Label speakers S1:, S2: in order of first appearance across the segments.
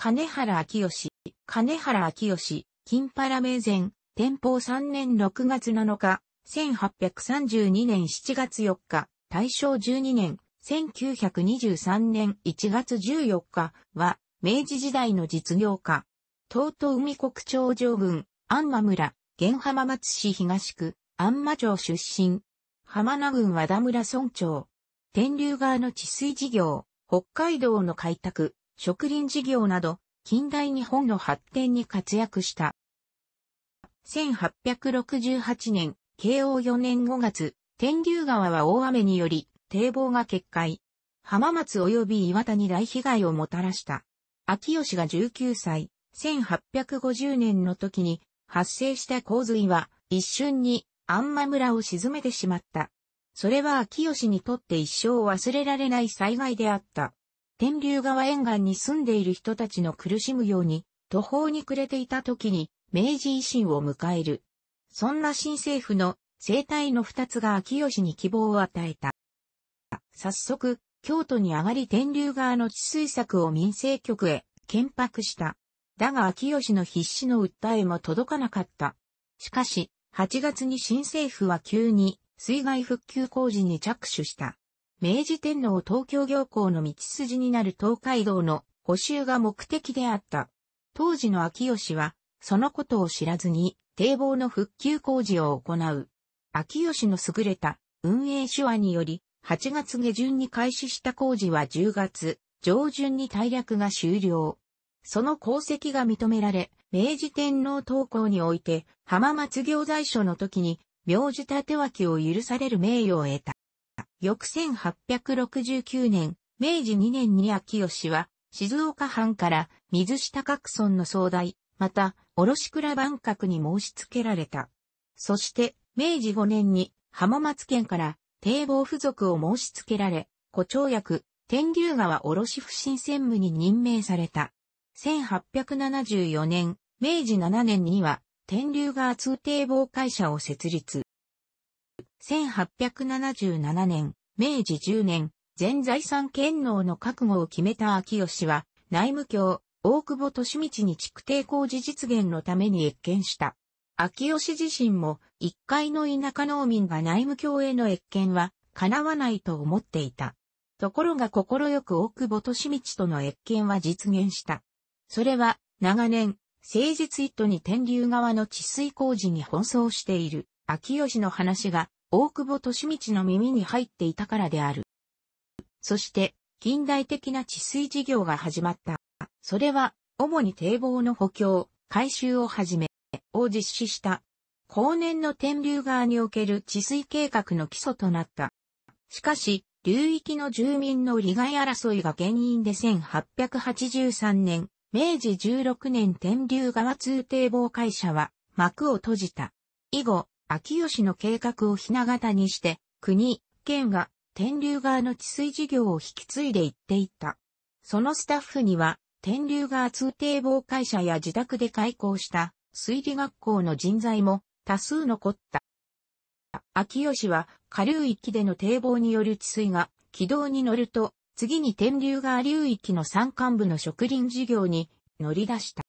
S1: 金原明義、金原明義、金原明名前、天保3年6月7日、1832年7月4日、大正12年、1923年1月14日は、明治時代の実業家。東都海国町上郡、安間村、現浜松市東区、安間町出身。浜名郡和田村村長。天竜川の治水事業、北海道の開拓、植林事業など、近代日本の発展に活躍した。1868年、慶応4年5月、天竜川は大雨により、堤防が決壊。浜松及び岩田に大被害をもたらした。秋吉が19歳、1850年の時に発生した洪水は一瞬に安間村を沈めてしまった。それは秋吉にとって一生忘れられない災害であった。天竜川沿岸に住んでいる人たちの苦しむように、途方に暮れていた時に、明治維新を迎える。そんな新政府の生態の二つが秋吉に希望を与えた。早速、京都に上がり天竜川の治水策を民政局へ建白した。だが秋吉の必死の訴えも届かなかった。しかし、8月に新政府は急に水害復旧工事に着手した。明治天皇東京行幸の道筋になる東海道の補修が目的であった。当時の秋吉は、そのことを知らずに、堤防の復旧工事を行う。秋吉の優れた運営手話により、8月下旬に開始した工事は10月上旬に大略が終了。その功績が認められ、明治天皇東校において、浜松行在所の時に、名字立脇を許される名誉を得た。翌1869年、明治2年に秋吉は、静岡藩から水下各村の総代、また、卸倉万閣に申し付けられた。そして、明治5年に浜松県から堤防付属を申し付けられ、古町役、天竜川卸不審専務に任命された。1874年、明治7年には、天竜川通堤防会社を設立。1877年、明治10年、全財産権能の覚悟を決めた秋吉は、内務卿、大久保利道に築堤工事実現のために越見した。秋吉自身も、一階の田舎農民が内務卿への越見は、叶わないと思っていた。ところが心よく大久保利道との越見は実現した。それは、長年、誠実一途に天竜側の治水工事に奔走している、秋吉の話が、大久保利道の耳に入っていたからである。そして、近代的な治水事業が始まった。それは、主に堤防の補強、改修をはじめ、を実施した。後年の天竜川における治水計画の基礎となった。しかし、流域の住民の利害争いが原因で1883年、明治16年天竜川通堤防会社は幕を閉じた。以後、秋吉の計画を雛形にして、国、県が、天竜川の治水事業を引き継いでいっていった。そのスタッフには、天竜川通堤防会社や自宅で開校した水利学校の人材も多数残った。秋吉は下流域での堤防による治水が軌道に乗ると、次に天竜川流域の山間部の植林事業に乗り出した。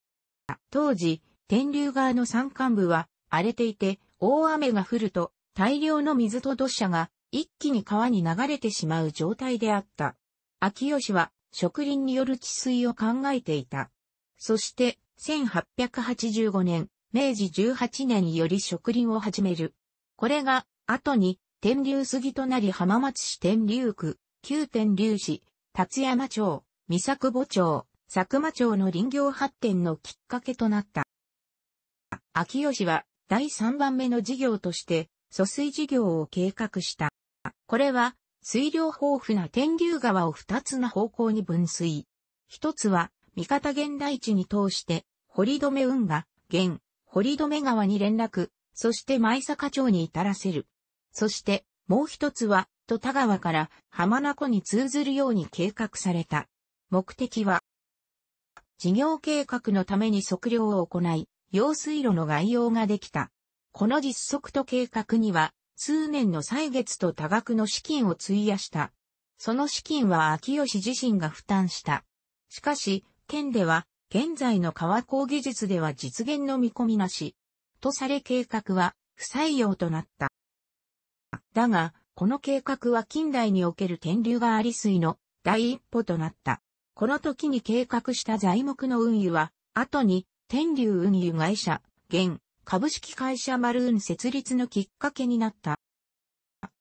S1: 当時、天竜川の山間部は荒れていて、大雨が降ると大量の水と土砂が一気に川に流れてしまう状態であった。秋吉は植林による治水を考えていた。そして1885年、明治18年より植林を始める。これが後に天竜杉となり浜松市天竜区、旧天竜市、辰山町、三作母町、佐久間町の林業発展のきっかけとなった。秋吉は第3番目の事業として、疎水事業を計画した。これは、水量豊富な天竜川を二つの方向に分水。一つは、三方現代地に通して、堀留運河、現、堀留川に連絡、そして舞坂町に至らせる。そして、もう一つは、戸田川から浜名湖に通ずるように計画された。目的は、事業計画のために測量を行い、用水路の概要ができた。この実測と計画には、数年の歳月と多額の資金を費やした。その資金は秋吉自身が負担した。しかし、県では、現在の川工技術では実現の見込みなし。とされ計画は、不採用となった。だが、この計画は近代における天竜川利水の第一歩となった。この時に計画した材木の運輸は、後に天竜運輸会社、現、株式会社マルーン設立のきっかけになった。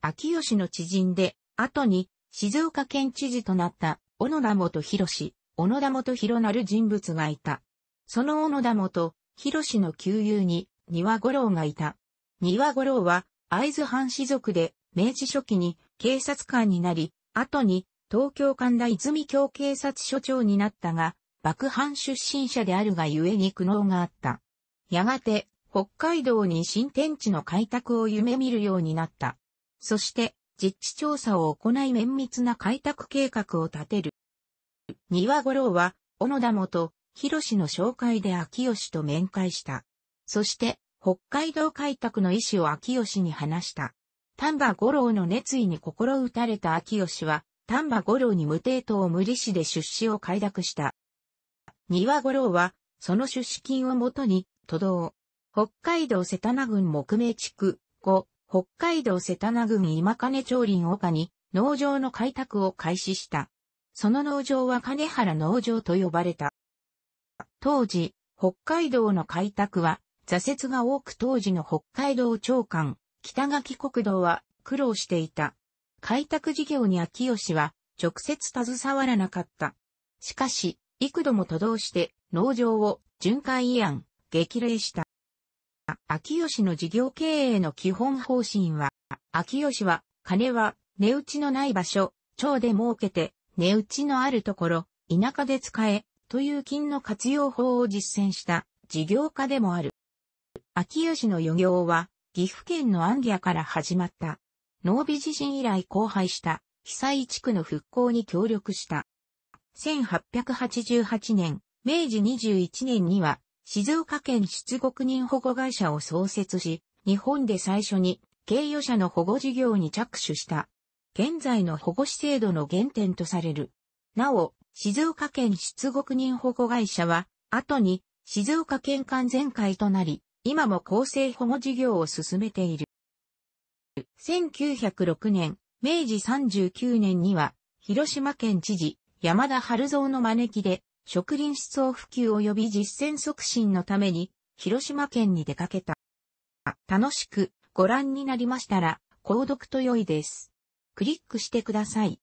S1: 秋吉の知人で、後に静岡県知事となった小野田元博小野田元博なる人物がいた。その小野田元博の旧友に庭五郎がいた。庭五郎は会津藩士族で明治初期に警察官になり、後に東京神田泉京警察署長になったが、幕藩出身者であるがゆえに苦悩があった。やがて、北海道に新天地の開拓を夢見るようになった。そして、実地調査を行い綿密な開拓計画を立てる。庭五郎は、小野田元、広の紹介で秋吉と面会した。そして、北海道開拓の意思を秋吉に話した。丹波五郎の熱意に心打たれた秋吉は、丹波五郎に無抵当無利子で出資を快諾した。庭五郎は、その出資金をもとに、都道、北海道瀬田名郡木名地区、後、北海道瀬田名郡今金町林丘に、農場の開拓を開始した。その農場は金原農場と呼ばれた。当時、北海道の開拓は、挫折が多く当時の北海道長官、北垣国道は苦労していた。開拓事業に秋吉は直接携わらなかった。しかし、幾度も都道して農場を巡回慰安、激励した。秋吉の事業経営の基本方針は、秋吉は金は値打ちのない場所、町で設けて値打ちのあるところ、田舎で使え、という金の活用法を実践した事業家でもある。秋吉の漁業は岐阜県の安アから始まった。濃尾地震以来荒廃した被災地区の復興に協力した。1888年、明治21年には、静岡県出国人保護会社を創設し、日本で最初に経営者の保護事業に着手した。現在の保護士制度の原点とされる。なお、静岡県出国人保護会社は、後に静岡県間全会となり、今も厚生保護事業を進めている。1906年、明治39年には、広島県知事、山田春蔵の招きで、植林思想普及及び実践促進のために、広島県に出かけた。楽しくご覧になりましたら、購読と良いです。クリックしてください。